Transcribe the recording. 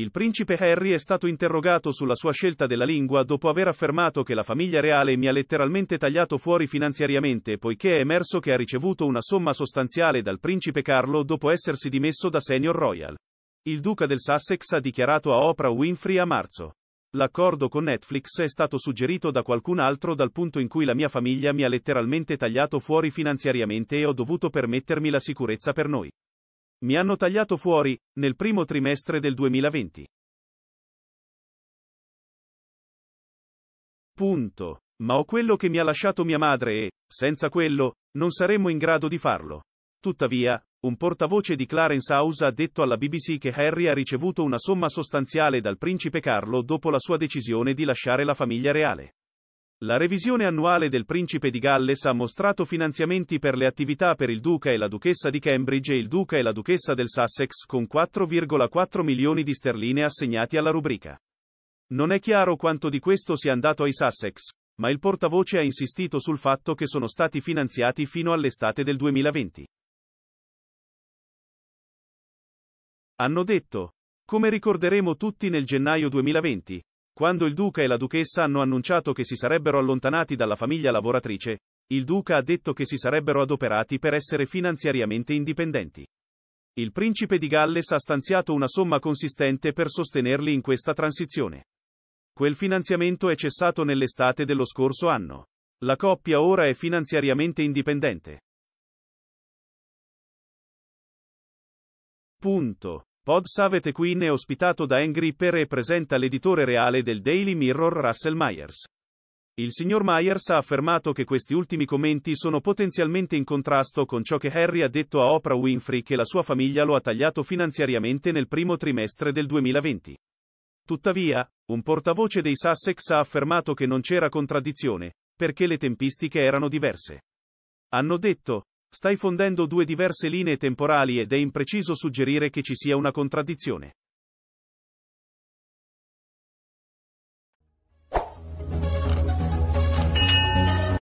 Il principe Harry è stato interrogato sulla sua scelta della lingua dopo aver affermato che la famiglia reale mi ha letteralmente tagliato fuori finanziariamente poiché è emerso che ha ricevuto una somma sostanziale dal principe Carlo dopo essersi dimesso da senior royal. Il duca del Sussex ha dichiarato a Oprah Winfrey a marzo. L'accordo con Netflix è stato suggerito da qualcun altro dal punto in cui la mia famiglia mi ha letteralmente tagliato fuori finanziariamente e ho dovuto permettermi la sicurezza per noi. Mi hanno tagliato fuori, nel primo trimestre del 2020. Punto. Ma ho quello che mi ha lasciato mia madre e, senza quello, non saremmo in grado di farlo. Tuttavia, un portavoce di Clarence House ha detto alla BBC che Harry ha ricevuto una somma sostanziale dal principe Carlo dopo la sua decisione di lasciare la famiglia reale. La revisione annuale del Principe di Galles ha mostrato finanziamenti per le attività per il Duca e la Duchessa di Cambridge e il Duca e la Duchessa del Sussex con 4,4 milioni di sterline assegnati alla rubrica. Non è chiaro quanto di questo sia andato ai Sussex, ma il portavoce ha insistito sul fatto che sono stati finanziati fino all'estate del 2020. Hanno detto, come ricorderemo tutti nel gennaio 2020, quando il duca e la duchessa hanno annunciato che si sarebbero allontanati dalla famiglia lavoratrice, il duca ha detto che si sarebbero adoperati per essere finanziariamente indipendenti. Il principe di Galles ha stanziato una somma consistente per sostenerli in questa transizione. Quel finanziamento è cessato nell'estate dello scorso anno. La coppia ora è finanziariamente indipendente. Punto. Pod Savet Queen è ospitato da Angry Per e presenta l'editore reale del Daily Mirror Russell Myers. Il signor Myers ha affermato che questi ultimi commenti sono potenzialmente in contrasto con ciò che Harry ha detto a Oprah Winfrey che la sua famiglia lo ha tagliato finanziariamente nel primo trimestre del 2020. Tuttavia, un portavoce dei Sussex ha affermato che non c'era contraddizione, perché le tempistiche erano diverse. Hanno detto, Stai fondendo due diverse linee temporali ed è impreciso suggerire che ci sia una contraddizione.